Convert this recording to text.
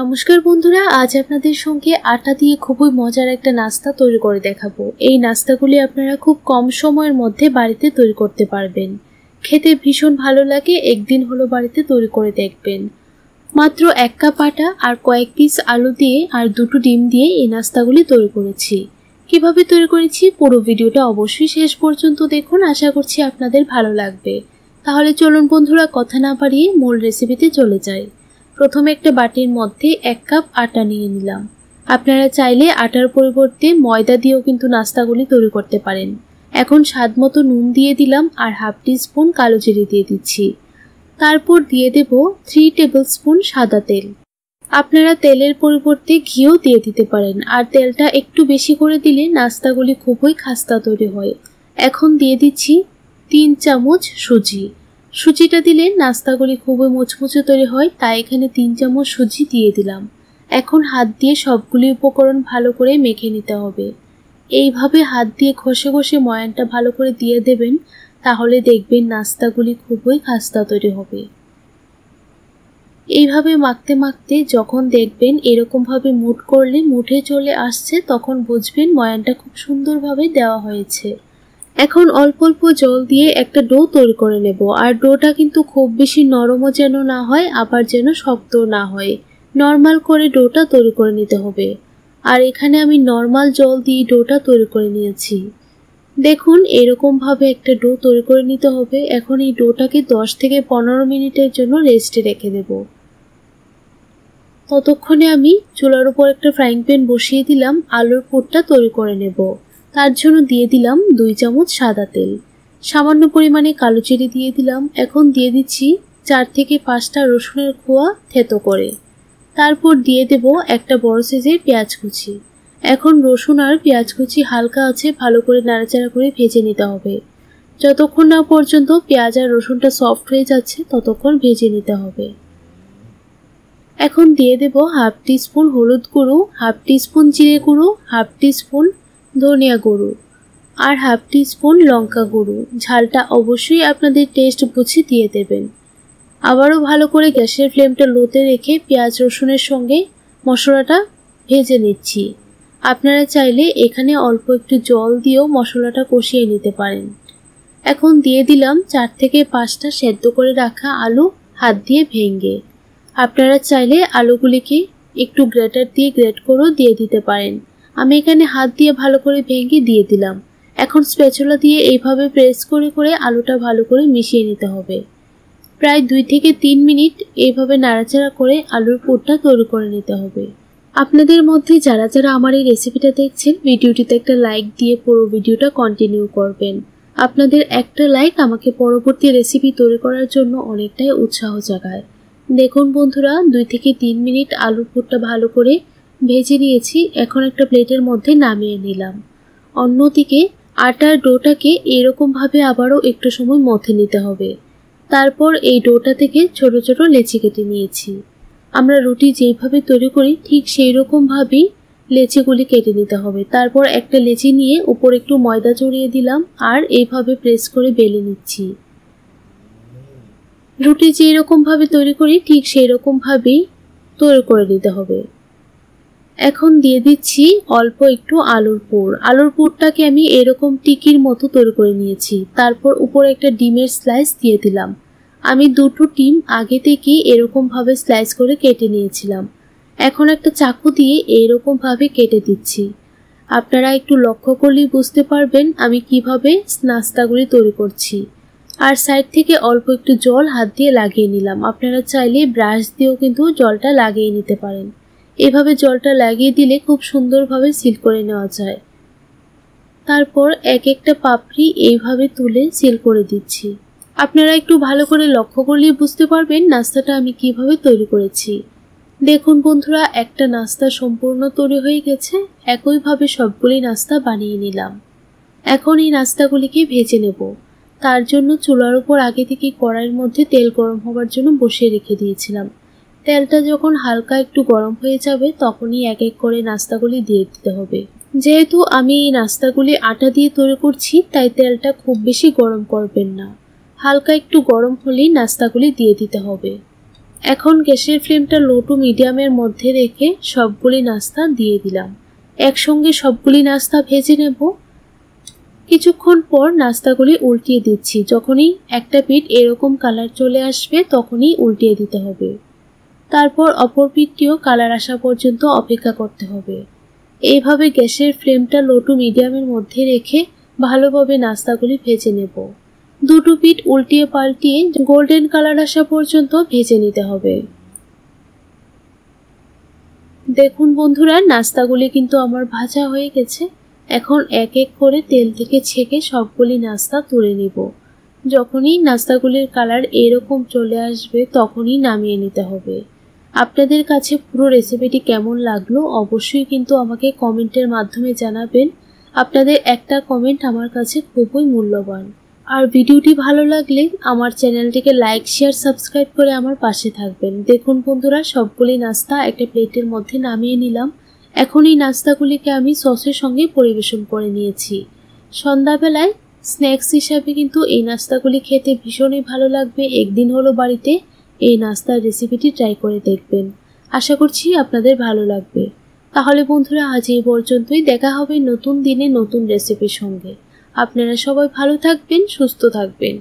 নমস্কার বন্ধুরা আজ আপনাদের সঙ্গে আটা দিয়ে খুবই মজার একটা নাস্তা তৈরি করে দেখাবো এই নাস্তাগুলি আপনারা খুব কম সময়ের মধ্যে বাড়িতে তৈরি করতে পারবেন খেতে ভীষণ ভালো লাগে একদিন হলো বাড়িতে তৈরি করে দেখবেন মাত্র এক কাপ আটা আর কয়েক পিস আলু দিয়ে আর দুটো ডিম দিয়ে এই নাস্তাগুলি তৈরি করেছি কিভাবে তৈরি করেছি পুরো ভিডিওটা অবশ্যই শেষ পর্যন্ত দেখুন আশা করছি আপনাদের ভালো লাগবে তাহলে চলুন বন্ধুরা কথা না বাড়িয়ে মূল রেসিপিতে চলে যায় প্রথমে একটা বাটির মধ্যে এক কাপ আটা নিয়ে নিলাম আপনারা চাইলে আটার পরিবর্তে ময়দা দিয়েও কিন্তু নাস্তাগুলি তৈরি করতে পারেন এখন স্বাদ মতো নুন দিয়ে দিলাম আর হাফ টি স্পুন কালো জিরে দিয়ে দিচ্ছি তারপর দিয়ে দেব থ্রি টেবিল স্পুন সাদা তেল আপনারা তেলের পরিবর্তে ঘিও দিয়ে দিতে পারেন আর তেলটা একটু বেশি করে দিলে নাস্তাগুলি খুবই খাস্তা তৈরি হয় এখন দিয়ে দিচ্ছি তিন চামচ সুজি সুজিটা দিলে নাস্তাগুলি খুবই মুচমুচে তৈরি হয় তাই এখানে তিন চামচ সুজি দিয়ে দিলাম এখন হাত দিয়ে সবগুলি উপকরণ ভালো করে মেখে নিতে হবে এইভাবে হাত দিয়ে ঘষে ঘষে ময়ানটা ভালো করে দিয়ে দেবেন তাহলে দেখবেন নাস্তাগুলি খুবই খাস্তা তৈরি হবে এইভাবে মাখতে মাখতে যখন দেখবেন এরকমভাবে মুঠ করলে মুঠে চলে আসছে তখন বুঝবেন ময়ানটা খুব সুন্দরভাবে দেওয়া হয়েছে এখন অল্প অল্প জল দিয়ে একটা ডো তৈরি করে নেব আর ডোটা কিন্তু খুব বেশি নরমও যেন না হয় আবার যেন শক্ত না হয় নর্মাল করে ডোটা তৈরি করে নিতে হবে আর এখানে আমি নর্মাল জল দিয়ে ডোটা তৈরি করে নিয়েছি দেখুন এরকমভাবে একটা ডো তৈরি করে নিতে হবে এখন এই ডোটাকে 10 থেকে পনেরো মিনিটের জন্য রেস্টে রেখে দেব ততক্ষণে আমি চুলার উপর একটা ফ্রাইং প্যান বসিয়ে দিলাম আলুর পুরটা তৈরি করে নেবো তার জন্য দিয়ে দিলাম দুই চামচ সাদা তেল সামান্য পরিমাণে কালো চিনি দিয়ে দিলাম এখন দিয়ে দিচ্ছি চার থেকে পাঁচটা রসুনের খোয়া থেতো করে তারপর দিয়ে দেব একটা বড় সাইজের পেঁয়াজ কুচি এখন রসুন আর পেঁয়াজ কুচি হালকা আছে ভালো করে নাড়াচাড়া করে ভেজে নিতে হবে যতক্ষণ না পর্যন্ত পেঁয়াজ আর রসুনটা সফট হয়ে যাচ্ছে ততক্ষণ ভেজে নিতে হবে এখন দিয়ে দেব হাফ টিস্পুন হলুদ গুঁড়ো হাফ টিস্পুন জিরে গুঁড়ো হাফ টিস্পুন ধনিয়া গুঁড়ো আর হাফ টি স্পুন লঙ্কা গুঁড়ো ঝালটা অবশ্যই আপনাদের টেস্ট বুঝে দিয়ে দেবেন আবারও ভালো করে গ্যাসের ফ্লেমটা লোতে রেখে পেঁয়াজ রসুনের সঙ্গে মশলাটা ভেজে নিচ্ছি আপনারা চাইলে এখানে অল্প একটু জল দিয়েও মশলাটা কষিয়ে নিতে পারেন এখন দিয়ে দিলাম চার থেকে পাঁচটা সেদ্ধ করে রাখা আলু হাত দিয়ে ভেঙে আপনারা চাইলে আলুগুলিকে একটু গ্রেটার দিয়ে গ্রেট করেও দিয়ে দিতে পারেন আমি এখানে হাত দিয়ে ভালো করে ভেঙে দিয়ে দিলাম এখন স্প্যাচুলা দিয়ে এইভাবে প্রেস করে করে আলুটা ভালো করে মিশিয়ে নিতে হবে প্রায় দুই থেকে তিন মিনিট এইভাবে নাড়াচাড়া করে আলুর পুরটা তৈরি করে নিতে হবে আপনাদের মধ্যে যারা যারা আমার এই রেসিপিটা দেখছেন ভিডিওটিতে একটা লাইক দিয়ে পুরো ভিডিওটা কন্টিনিউ করবেন আপনাদের একটা লাইক আমাকে পরবর্তী রেসিপি তৈরি করার জন্য অনেকটাই উৎসাহ জাগায় দেখুন বন্ধুরা দুই থেকে তিন মিনিট আলুর পুরটা ভালো করে ভেজে নিয়েছি এখন একটা প্লেটের মধ্যে নামিয়ে নিলাম অন্যদিকে আটার ডোটাকে এরকমভাবে আবারও একটু সময় মথে নিতে হবে তারপর এই ডোটা থেকে ছোট ছোট লেচি কেটে নিয়েছি আমরা রুটি যেভাবে তৈরি করি ঠিক সেই রকমভাবেই লেচিগুলি কেটে নিতে হবে তারপর একটা লেচি নিয়ে উপর একটু ময়দা চড়িয়ে দিলাম আর এইভাবে প্রেস করে বেলে নিচ্ছি রুটি যেই রকমভাবে তৈরি করি ঠিক সেই রকমভাবেই তৈরি করে নিতে হবে এখন দিয়ে দিচ্ছি অল্প একটু আলুর পুর আলুর পুরটাকে আমি এরকম টিকির মতো তৈরি করে নিয়েছি তারপর উপরে একটা ডিমের স্লাইস দিয়ে দিলাম আমি দুটো ডিম আগে থেকে এরকমভাবে স্লাইস করে কেটে নিয়েছিলাম এখন একটা চাকু দিয়ে এরকমভাবে কেটে দিচ্ছি আপনারা একটু লক্ষ্য করলেই বুঝতে পারবেন আমি কিভাবে নাস্তাগুলি তৈরি করছি আর সাইড থেকে অল্প একটু জল হাত দিয়ে লাগিয়ে নিলাম আপনারা চাইলে ব্রাশ দিয়েও কিন্তু জলটা লাগিয়ে নিতে পারেন এভাবে জলটা লাগিয়ে দিলে খুব সুন্দরভাবে সিল করে নেওয়া যায় তারপর এক একটা পাপড়ি এইভাবে তুলে সিল করে দিচ্ছি আপনারা একটু ভালো করে লক্ষ্য করলেই বুঝতে পারবেন নাস্তাটা আমি কিভাবে তৈরি করেছি দেখুন বন্ধুরা একটা নাস্তা সম্পূর্ণ তৈরি হয়ে গেছে একইভাবে সবগুলি নাস্তা বানিয়ে নিলাম এখন এই নাস্তাগুলিকে ভেজে নেব তার জন্য চুলার উপর আগে থেকে কড়াইয়ের মধ্যে তেল গরম হবার জন্য বসিয়ে রেখে দিয়েছিলাম তেলটা যখন হালকা একটু গরম হয়ে যাবে তখনই এক এক করে নাস্তাগুলি দিয়ে দিতে হবে যেহেতু আমি এই নাস্তাগুলি আটা দিয়ে তৈরি করছি তাই তেলটা খুব বেশি গরম করবেন না হালকা একটু গরম হলেই নাস্তাগুলি দিয়ে দিতে হবে এখন গ্যাসের ফ্লেমটা লো টু মিডিয়ামের মধ্যে রেখে সবগুলি নাস্তা দিয়ে দিলাম একসঙ্গে সবগুলি নাস্তা ভেজে নেব কিছুক্ষণ পর নাস্তাগুলি উল্টিয়ে দিচ্ছি যখনই একটা পিঠ এরকম কালার চলে আসবে তখনই উল্টিয়ে দিতে হবে তারপর অপর পিঠটিও কালার আসা পর্যন্ত অপেক্ষা করতে হবে এইভাবে গ্যাসের ফ্লেমটা লো টু মিডিয়ামের মধ্যে রেখে ভালোভাবে নাস্তাগুলি ভেজে নেব দুটো পিঠ উল্টিয়ে পাল্টিয়ে গোল্ডেন কালার আসা পর্যন্ত ভেজে নিতে হবে দেখুন বন্ধুরা নাস্তাগুলি কিন্তু আমার ভাজা হয়ে গেছে এখন এক এক করে তেল থেকে ছেঁকে সবগুলি নাস্তা তুলে নিব যখনই নাস্তাগুলির কালার এরকম চলে আসবে তখনই নামিয়ে নিতে হবে আপনাদের কাছে পুরো রেসিপিটি কেমন লাগলো অবশ্যই কিন্তু আমাকে কমেন্টের মাধ্যমে জানাবেন আপনাদের একটা কমেন্ট আমার কাছে খুবই মূল্যবান আর ভিডিওটি ভালো লাগলে আমার চ্যানেলটিকে লাইক শেয়ার সাবস্ক্রাইব করে আমার পাশে থাকবেন দেখুন বন্ধুরা সবগুলি নাস্তা একটা প্লেটের মধ্যে নামিয়ে নিলাম এখন এই নাস্তাগুলিকে আমি সসের সঙ্গে পরিবেশন করে নিয়েছি সন্ধ্যাবেলায় স্ন্যাক্স হিসাবে কিন্তু এই নাস্তাগুলি খেতে ভীষণই ভালো লাগবে একদিন হলো বাড়িতে এই নাস্তার রেসিপিটি ট্রাই করে দেখবেন আশা করছি আপনাদের ভালো লাগবে তাহলে বন্ধুরা আজ এই পর্যন্তই দেখা হবে নতুন দিনে নতুন রেসিপির সঙ্গে আপনারা সবাই ভালো থাকবেন সুস্থ থাকবেন